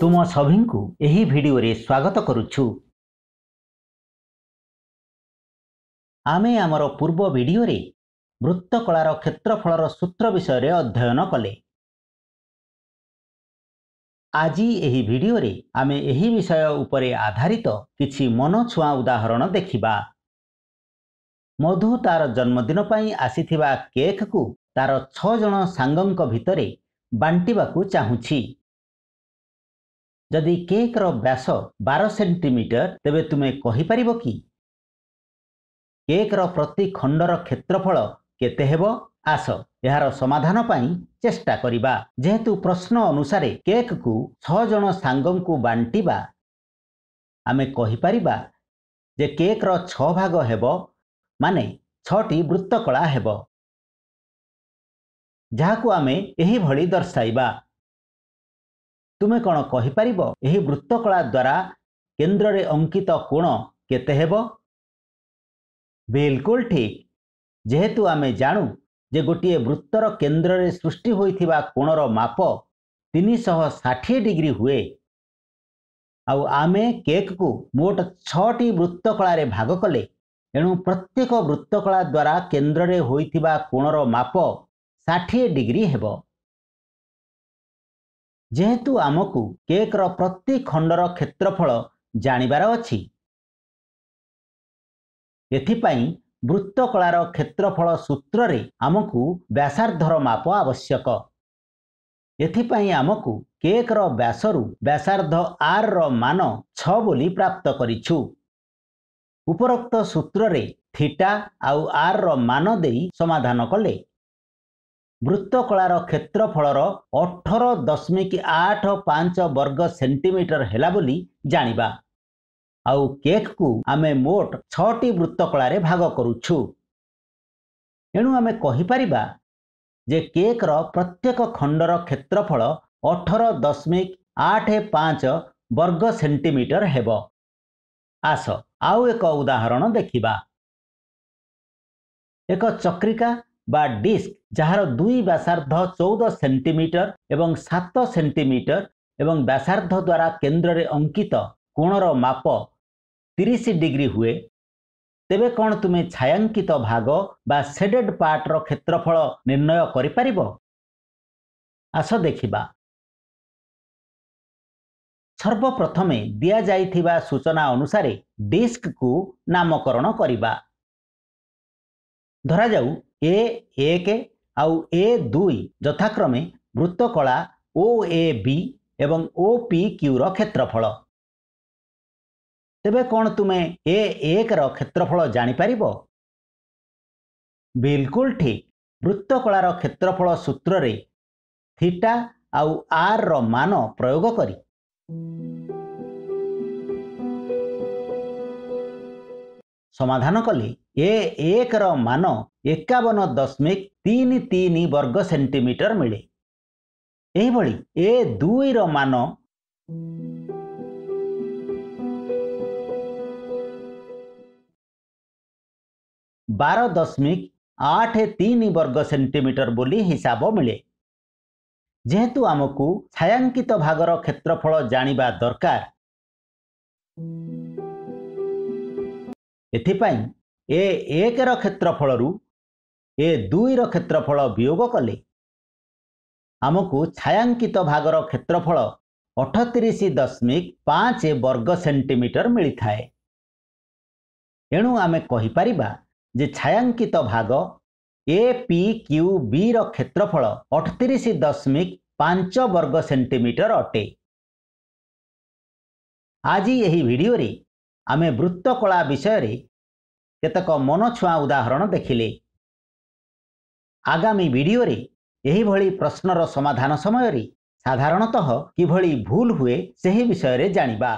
ତୁମ ସଭିଙ୍କୁ ଏହି ଭିଡ଼ିଓରେ ସ୍ୱାଗତ କରୁଛୁ ଆମେ ଆମର ପୂର୍ବ ଭିଡ଼ିଓରେ ବୃତ୍ତକଳାର କ୍ଷେତ୍ରଫଳର ସୂତ୍ର ବିଷୟରେ ଅଧ୍ୟୟନ କଲେ ଆଜି ଏହି ଭିଡ଼ିଓରେ ଆମେ ଏହି ବିଷୟ ଉପରେ ଆଧାରିତ କିଛି ମନଛୁଆଁ ଉଦାହରଣ ଦେଖିବା ମଧୁ ତାର ଜନ୍ମଦିନ ପାଇଁ ଆସିଥିବା କେକ୍କୁ ତାର ଛଅ ଜଣ ସାଙ୍ଗଙ୍କ ଭିତରେ ବାଣ୍ଟିବାକୁ ଚାହୁଁଛି ଯଦି କେକ୍ର ବ୍ୟାସ ବାର ସେଣ୍ଟିମିଟର ତେବେ ତୁମେ କହିପାରିବ କି କେକ୍ର ପ୍ରତି ଖଣ୍ଡର କ୍ଷେତ୍ରଫଳ କେତେ ହେବ ଆସ ଏହାର ସମାଧାନ ପାଇଁ ଚେଷ୍ଟା କରିବା ଯେହେତୁ ପ୍ରଶ୍ନ ଅନୁସାରେ କେକ୍କୁ ଛଅ ଜଣ ସାଙ୍ଗଙ୍କୁ ବାଣ୍ଟିବା ଆମେ କହିପାରିବା ଯେ କେକ୍ର ଛଅ ଭାଗ ହେବ ମାନେ ଛଅଟି ବୃତ୍ତକଳା ହେବ ଯାହାକୁ ଆମେ ଏହିଭଳି ଦର୍ଶାଇବା ତୁମେ କ'ଣ କହିପାରିବ ଏହି ବୃତ୍ତକଳା ଦ୍ୱାରା କେନ୍ଦ୍ରରେ ଅଙ୍କିତ କୋଣ କେତେ ହେବ ବିଲକୁଲ ଠିକ ଯେହେତୁ ଆମେ ଜାଣୁ ଯେ ଗୋଟିଏ ବୃତ୍ତର କେନ୍ଦ୍ରରେ ସୃଷ୍ଟି ହୋଇଥିବା କୋଣର ମାପ ତିନିଶହ ଷାଠିଏ ଡିଗ୍ରୀ ହୁଏ ଆଉ ଆମେ କେକ୍କୁ ମୋଟ ଛଅଟି ବୃତ୍ତକଳାରେ ଭାଗ କଲେ ଏଣୁ ପ୍ରତ୍ୟେକ ବୃତ୍ତକଳା ଦ୍ୱାରା କେନ୍ଦ୍ରରେ ହୋଇଥିବା କୋଣର ମାପ ଷାଠିଏ ଡିଗ୍ରୀ ହେବ ଯେହେତୁ ଆମକୁ କେକ୍ର ପ୍ରତି ଖଣ୍ଡର କ୍ଷେତ୍ରଫଳ ଜାଣିବାର ଅଛି ଏଥିପାଇଁ ବୃତ୍ତକଳାର କ୍ଷେତ୍ରଫଳ ସୂତ୍ରରେ ଆମକୁ ବ୍ୟାସାର୍ଦ୍ଧର ମାପ ଆବଶ୍ୟକ ଏଥିପାଇଁ ଆମକୁ କେକ୍ର ବ୍ୟାସରୁ ବ୍ୟାସାର୍ଦ୍ଧ ଆର୍ର ମାନ ଛଅ ବୋଲି ପ୍ରାପ୍ତ କରିଛୁ ଉପରୋକ୍ତ ସୂତ୍ରରେ ଥିଟା ଆଉ ଆର୍ର ମାନ ଦେଇ ସମାଧାନ କଲେ ବୃତ୍ତକଳାର କ୍ଷେତ୍ରଫଳର ଅଠର ଦଶମିକ ଆଠ ପାଞ୍ଚ ବର୍ଗ ସେଣ୍ଟିମିଟର ହେଲା ବୋଲି ଜାଣିବା ଆଉ କେକ୍କୁ ଆମେ ମୋଟ ଛଅଟି ବୃତ୍ତକଳାରେ ଭାଗ କରୁଛୁ ଏଣୁ ଆମେ କହିପାରିବା ଯେ କେକ୍ର ପ୍ରତ୍ୟେକ ଖଣ୍ଡର କ୍ଷେତ୍ରଫଳ ଅଠର ଦଶମିକ ଆଠ ପାଞ୍ଚ ବର୍ଗ ସେଣ୍ଟିମିଟର ହେବ ଆସ ଆଉ ଏକ ଉଦାହରଣ ଦେଖିବା ଏକ ଚକ୍ରିକା বা ডিস্ক ଯାହାର ଦୁଇ ବ୍ୟାସାର୍ଦ୍ଧ ଚଉଦ ସେଣ୍ଟିମିଟର ଏବଂ ସାତ ସେଣ୍ଟିମିଟର ଏବଂ ବ୍ୟାସାର୍ଦ୍ଧ ଦ୍ୱାରା କେନ୍ଦ୍ରରେ ଅଙ୍କିତ କୋଣର ମାପ ତିରିଶ ଡିଗ୍ରୀ ହୁଏ ତେବେ କ'ଣ ତୁମେ ଛାୟାଙ୍କିତ ଭାଗ ବା ସେଡେଡ୍ ପାର୍ଟର କ୍ଷେତ୍ରଫଳ ନିର୍ଣ୍ଣୟ କରିପାରିବ ଆସ ଦେଖିବା ସର୍ବପ୍ରଥମେ ଦିଆଯାଇଥିବା ସୂଚନା ଅନୁସାରେ ଡିସ୍କକୁ ନାମକରଣ କରିବା ଧରାଯାଉ ଏ ଏକ ଆଉ ଏ ଦୁଇ ଯଥାକ୍ରମେ ବୃତ୍ତକଳା ଓ ଏ ବି ଏବଂ ଓ ପି କ୍ୟୁର କ୍ଷେତ୍ରଫଳ ତେବେ କ'ଣ ତୁମେ ଏ ଏକର କ୍ଷେତ୍ରଫଳ ଜାଣିପାରିବ ବିଲକୁଲ ଠିକ୍ ବୃତ୍ତକଳାର କ୍ଷେତ୍ରଫଳ ସୂତ୍ରରେ ଥିଟା ଆଉ ଆର୍ର ମାନ ପ୍ରୟୋଗ କରି ସମାଧାନ କଲି ଏ ଏକର ମାନ ଏକାବନ ଦଶମିକ ତିନି ତିନି ବର୍ଗ ସେଣ୍ଟିମିଟର ମିଳେ ଏହିଭଳି ଏ ଦୁଇର ମାନ ବାର ଦଶମିକ ଆଠ ତିନି ବର୍ଗ ସେଣ୍ଟିମିଟର ବୋଲି ହିସାବ ମିଳେ ଯେହେତୁ ଆମକୁ ଛାୟାଙ୍କିତ ଭାଗର କ୍ଷେତ୍ରଫଳ ଜାଣିବା ଦରକାର ଏଥିପାଇଁ ଏ ଏକର କ୍ଷେତ୍ରଫଳରୁ ଏ ଦୁଇର କ୍ଷେତ୍ରଫଳ ବିୟୋଗ କଲେ ଆମକୁ ଛାୟାଙ୍କିତ ଭାଗର କ୍ଷେତ୍ରଫଳ ଅଠତିରିଶ ଦଶମିକ ପାଞ୍ଚ ବର୍ଗ ସେଣ୍ଟିମିଟର ମିଳିଥାଏ ଏଣୁ ଆମେ କହିପାରିବା ଯେ ଛାୟାଙ୍କିତ ଭାଗ ଏ ପି କ୍ୟୁ ବିର କ୍ଷେତ୍ରଫଳ ଅଠତିରିଶ ଦଶମିକ ପାଞ୍ଚ ବର୍ଗ ସେଣ୍ଟିମିଟର ଅଟେ ଆଜି ଏହି ଭିଡ଼ିଓରେ ଆମେ ବୃତ୍ତକଳା ବିଷୟରେ କେତେକ ମନଛୁଆଁ ଉଦାହରଣ ଦେଖିଲେ ଆଗାମୀ ଭିଡ଼ିଓରେ ଏହିଭଳି ପ୍ରଶ୍ନର ସମାଧାନ ସମୟରେ ସାଧାରଣତଃ କିଭଳି ଭୁଲ ହୁଏ ସେହି ବିଷୟରେ ଜାଣିବା